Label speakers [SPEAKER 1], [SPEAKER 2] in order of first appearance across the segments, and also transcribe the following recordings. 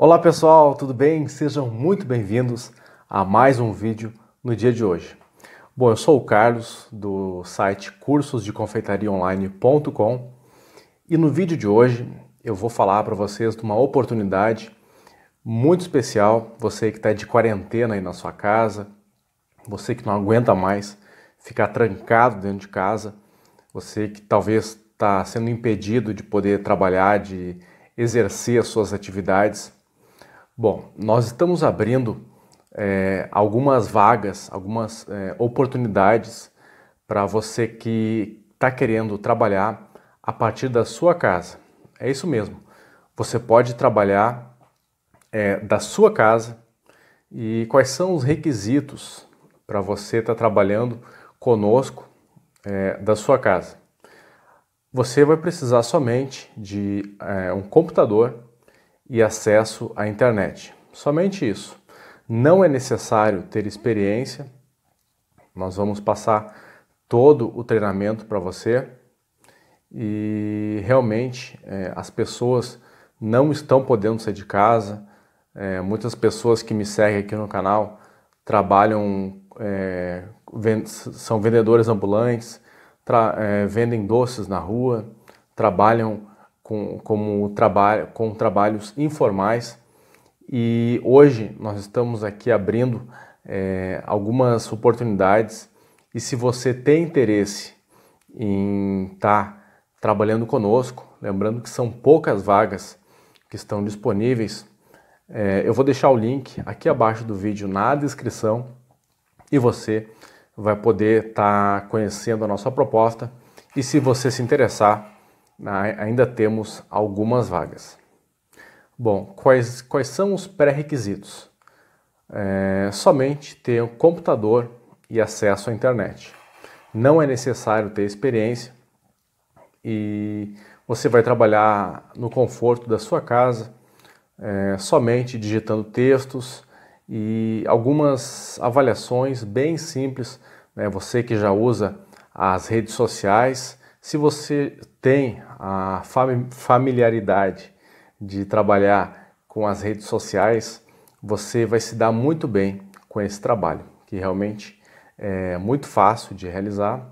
[SPEAKER 1] Olá pessoal, tudo bem? Sejam muito bem-vindos a mais um vídeo no dia de hoje. Bom, eu sou o Carlos do site cursosdeconfeitariaonline.com e no vídeo de hoje eu vou falar para vocês de uma oportunidade muito especial. Você que está de quarentena aí na sua casa, você que não aguenta mais ficar trancado dentro de casa, você que talvez está sendo impedido de poder trabalhar, de exercer as suas atividades, Bom, nós estamos abrindo é, algumas vagas, algumas é, oportunidades para você que está querendo trabalhar a partir da sua casa. É isso mesmo. Você pode trabalhar é, da sua casa e quais são os requisitos para você estar tá trabalhando conosco é, da sua casa. Você vai precisar somente de é, um computador e acesso à internet. Somente isso. Não é necessário ter experiência. Nós vamos passar todo o treinamento para você e realmente é, as pessoas não estão podendo sair de casa. É, muitas pessoas que me seguem aqui no canal trabalham, é, são vendedores ambulantes, é, vendem doces na rua, trabalham com, como trabalho, com trabalhos informais. E hoje nós estamos aqui abrindo é, algumas oportunidades. E se você tem interesse em estar tá trabalhando conosco, lembrando que são poucas vagas que estão disponíveis, é, eu vou deixar o link aqui abaixo do vídeo na descrição e você vai poder estar tá conhecendo a nossa proposta. E se você se interessar, né? ainda temos algumas vagas. Bom, quais, quais são os pré-requisitos? É, somente ter um computador e acesso à internet. Não é necessário ter experiência e você vai trabalhar no conforto da sua casa, é, somente digitando textos e algumas avaliações bem simples. Né? Você que já usa as redes sociais, se você tem a familiaridade de trabalhar com as redes sociais, você vai se dar muito bem com esse trabalho, que realmente é muito fácil de realizar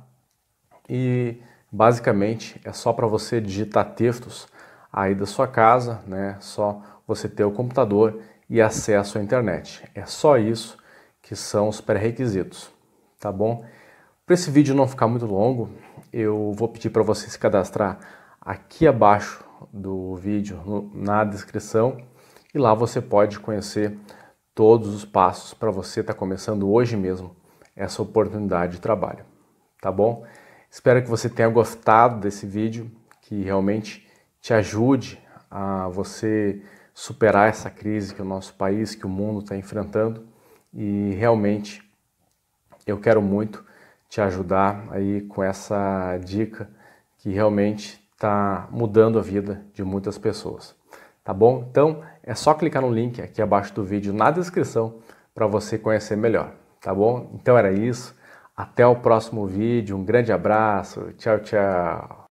[SPEAKER 1] e basicamente é só para você digitar textos aí da sua casa, né? Só você ter o computador e acesso à internet. É só isso que são os pré-requisitos, tá bom? Para esse vídeo não ficar muito longo, eu vou pedir para você se cadastrar aqui abaixo do vídeo, no, na descrição, e lá você pode conhecer todos os passos para você estar tá começando hoje mesmo essa oportunidade de trabalho, tá bom? Espero que você tenha gostado desse vídeo, que realmente te ajude a você superar essa crise que o nosso país, que o mundo está enfrentando e realmente eu quero muito te ajudar aí com essa dica que realmente está mudando a vida de muitas pessoas. Tá bom? Então é só clicar no link aqui abaixo do vídeo na descrição para você conhecer melhor. Tá bom? Então era isso. Até o próximo vídeo. Um grande abraço. Tchau, tchau.